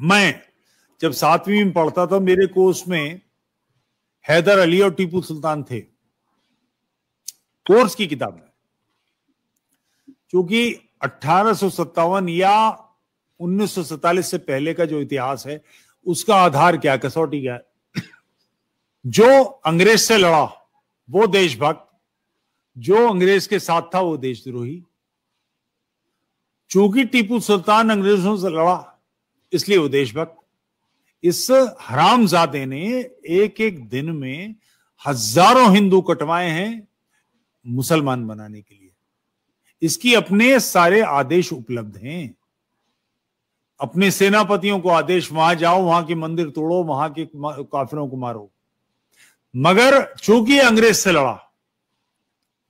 मैं जब सातवीं में पढ़ता था मेरे कोर्स में हैदर अली और टीपू सुल्तान थे कोर्स की किताब में क्योंकि अठारह या उन्नीस से पहले का जो इतिहास है उसका आधार क्या कसौटी क्या जो अंग्रेज से लड़ा वो देशभक्त जो अंग्रेज के साथ था वो देशद्रोही चूंकि टीपू सुल्तान अंग्रेजों से लड़ा इसलिए वो देशभक्त इस हरामजादे ने एक एक दिन में हजारों हिंदू कटवाए हैं मुसलमान बनाने के लिए इसकी अपने सारे आदेश उपलब्ध हैं अपने सेनापतियों को आदेश वहां जाओ वहां के मंदिर तोड़ो वहां के काफिरों को मारो मगर चूंकि अंग्रेज से लड़ा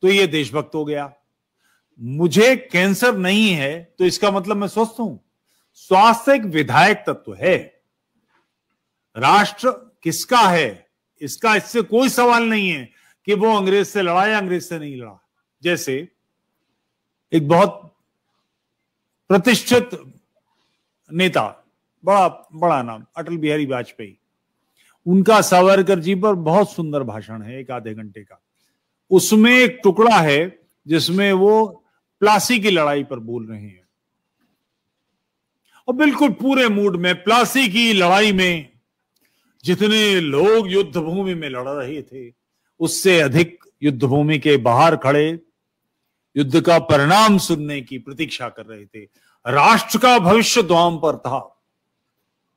तो ये देशभक्त हो गया मुझे कैंसर नहीं है तो इसका मतलब मैं स्वस्थ हूं स्वास्थ्य एक विधायक तत्व है राष्ट्र किसका है इसका इससे कोई सवाल नहीं है कि वो अंग्रेज से लड़ा या अंग्रेज से नहीं लड़ा जैसे एक बहुत प्रतिष्ठित नेता बड़ा बड़ा नाम अटल बिहारी वाजपेयी उनका सावरकर जी पर बहुत सुंदर भाषण है एक आधे घंटे का उसमें एक टुकड़ा है जिसमें वो प्लासी की लड़ाई पर बोल रहे हैं और बिल्कुल पूरे मूड में प्लासी की लड़ाई में जितने लोग युद्ध भूमि में लड़ रहे थे उससे अधिक युद्ध भूमि के बाहर खड़े युद्ध का परिणाम सुनने की प्रतीक्षा कर रहे थे राष्ट्र का भविष्य द्वाम तो पर था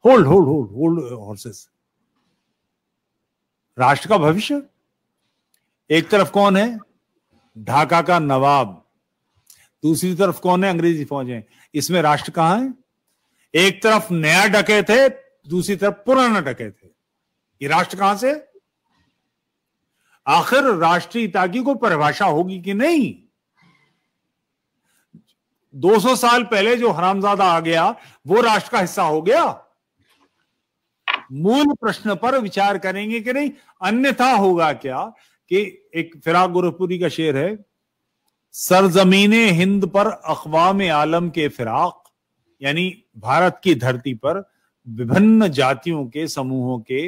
hold hold hold hold horses राष्ट्र का भविष्य एक तरफ कौन है ढाका का नवाब दूसरी तरफ कौन है अंग्रेजी फौज है इसमें राष्ट्र कहां है एक तरफ नया डकैत है दूसरी तरफ पुराना डकैत है ये राष्ट्र कहां से आखिर हिता की कोई परिभाषा होगी कि नहीं 200 साल पहले जो हरामजादा आ गया वो राष्ट्र का हिस्सा हो गया मूल प्रश्न पर विचार करेंगे कि नहीं अन्यथा होगा क्या कि एक फिराक गोरखपुरी का शेर है सरजमीन हिंद पर अखवाम आलम के फिराक यानी भारत की धरती पर विभिन्न जातियों के समूहों के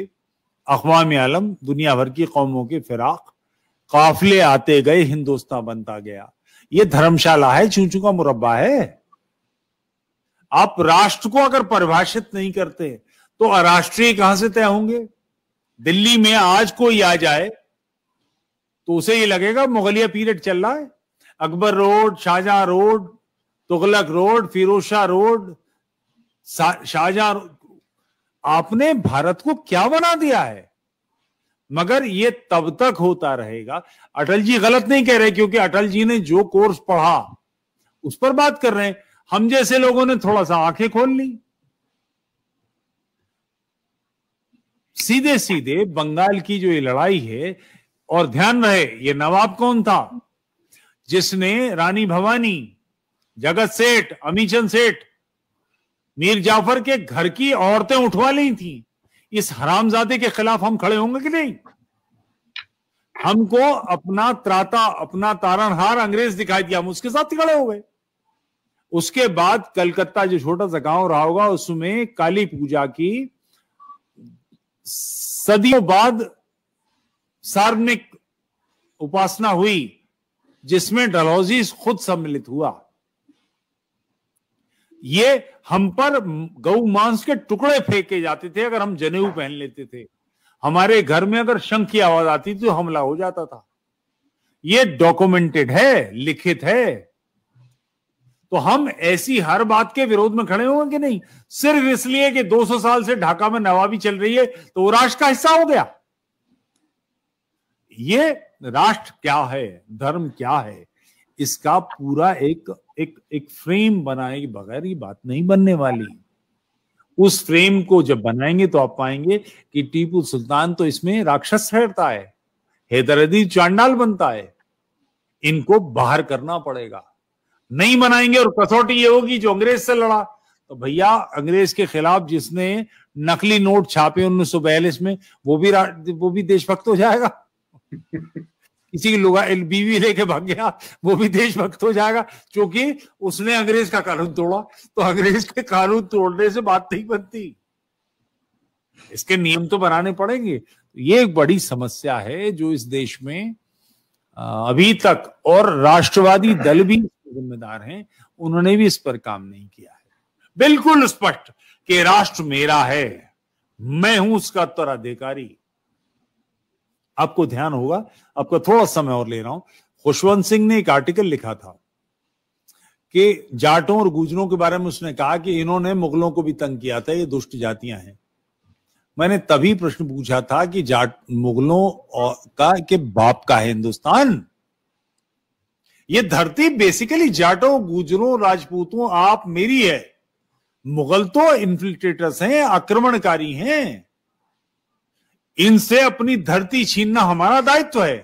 अखवाम आलम दुनिया भर की कौमों के फिराक काफले आते गए हिंदुस्तान बनता गया ये धर्मशाला है चूचू का मुरब्बा है आप राष्ट्र को अगर परिभाषित नहीं करते तो अराष्ट्रीय कहां से तय होंगे दिल्ली में आज कोई आ जाए तो उसे ये लगेगा मुगलिया पीरियड चल रहा है Akbar road Shahjahan road Tughlaq road Ferozeshah road Shahjahan आपने भारत को क्या बना दिया है मगर ये तब तक होता रहेगा अटल जी गलत नहीं कह रहे क्योंकि अटल जी ने जो कोर्स पढ़ा उस पर बात कर रहे हैं हम जैसे लोगों ने थोड़ा सा आंखें खोल ली सीधे सीधे बंगाल की जो ये लड़ाई है और ध्यान रहे ये नवाब कौन था जिसने रानी भवानी जगत सेठ अमीचंद सेठ मीर जाफर के घर की औरतें उठवा ली थी इस हरामजादे के खिलाफ हम खड़े होंगे कि नहीं हमको अपना त्राता अपना तारणहार अंग्रेज दिखाई दिया हम उसके साथ खड़े हो गए उसके बाद कलकत्ता जो छोटा सा गांव रहा होगा उसमें काली पूजा की सदियों बाद सार्वजनिक उपासना हुई जिसमें डलौजी खुद सम्मिलित हुआ ये हम पर गऊ मांस के टुकड़े फेंके जाते थे अगर हम जनेऊ पहन लेते थे हमारे घर में अगर शंख की आवाज आती तो हमला हो जाता था ये डॉक्यूमेंटेड है लिखित है तो हम ऐसी हर बात के विरोध में खड़े होंगे कि नहीं सिर्फ इसलिए कि 200 साल से ढाका में नवाबी चल रही है तो वो राष्ट्र का हिस्सा हो गया ये राष्ट्र क्या है धर्म क्या है इसका पूरा एक एक एक फ्रेम बनाए बगैर ये बात नहीं बनने वाली उस फ्रेम को जब बनाएंगे तो आप पाएंगे कि टीपू सुल्तान तो इसमें राक्षस ठहरता है हैदर अली चांडाल बनता है इनको बाहर करना पड़ेगा नहीं बनाएंगे और कसौटी ये होगी जो अंग्रेज से लड़ा तो भैया अंग्रेज के खिलाफ जिसने नकली नोट छापे उन्नीस में वो भी वो भी देशभक्त हो जाएगा किसी की लुगा बीवी लेके भाग गया वो भी देशभक्त हो जाएगा क्योंकि उसने अंग्रेज का कानून तोड़ा तो अंग्रेज के कानून तोड़ने से बात नहीं बनती इसके नियम तो बनाने पड़ेंगे ये एक बड़ी समस्या है जो इस देश में अभी तक और राष्ट्रवादी दल भी जिम्मेदार हैं उन्होंने भी इस पर काम नहीं किया है बिल्कुल स्पष्ट कि राष्ट्र मेरा है मैं हूं उसका उत्तराधिकारी आपको ध्यान होगा आपका थोड़ा समय और ले रहा हूं खुशवंत सिंह ने एक आर्टिकल लिखा था कि जाटों और गुजरों के बारे में उसने कहा कि इन्होंने मुगलों को भी तंग किया था ये दुष्ट जातियां हैं मैंने तभी प्रश्न पूछा था कि जाट मुगलों का के बाप का है हिंदुस्तान ये धरती बेसिकली जाटों गुजरों राजपूतों आप मेरी है मुगल तो इन्फिल्ट्रेटर्स हैं आक्रमणकारी हैं इनसे अपनी धरती छीनना हमारा दायित्व है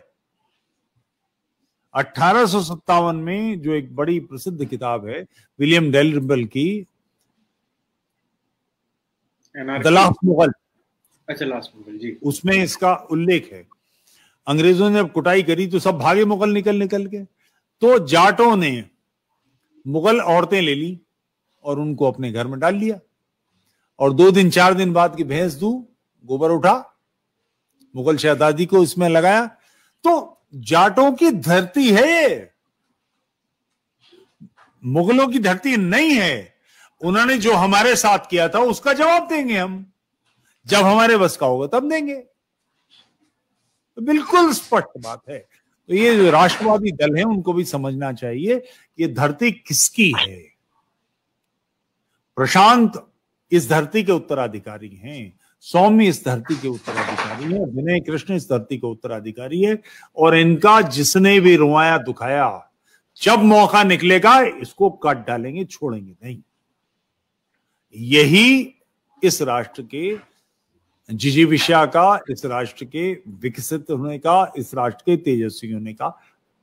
अठारह में जो एक बड़ी प्रसिद्ध किताब है विलियम रिबल की लास्ट मुगल अच्छा लास्ट मुगल जी उसमें इसका उल्लेख है अंग्रेजों ने जब कुटाई करी तो सब भागे मुगल निकल निकल के तो जाटों ने मुगल औरतें ले ली और उनको अपने घर में डाल लिया और दो दिन चार दिन बाद की भैंस दू गोबर उठा मुगल शहजादी को इसमें लगाया तो जाटों की धरती है ये मुगलों की धरती नहीं है उन्होंने जो हमारे साथ किया था उसका जवाब देंगे हम जब हमारे बस का होगा तब देंगे तो बिल्कुल स्पष्ट बात है तो ये जो राष्ट्रवादी दल है उनको भी समझना चाहिए ये धरती किसकी है प्रशांत इस धरती के उत्तराधिकारी हैं सौम्य इस धरती के उत्तराधिकारी है विनय कृष्ण इस धरती के उत्तराधिकारी है और इनका जिसने भी रुआया दुखाया जब मौका निकलेगा इसको काट डालेंगे छोड़ेंगे नहीं यही इस राष्ट्र के जिजी विषया का इस राष्ट्र के विकसित होने का इस राष्ट्र के तेजस्वी होने का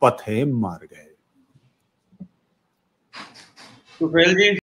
पथ है मार्ग है जी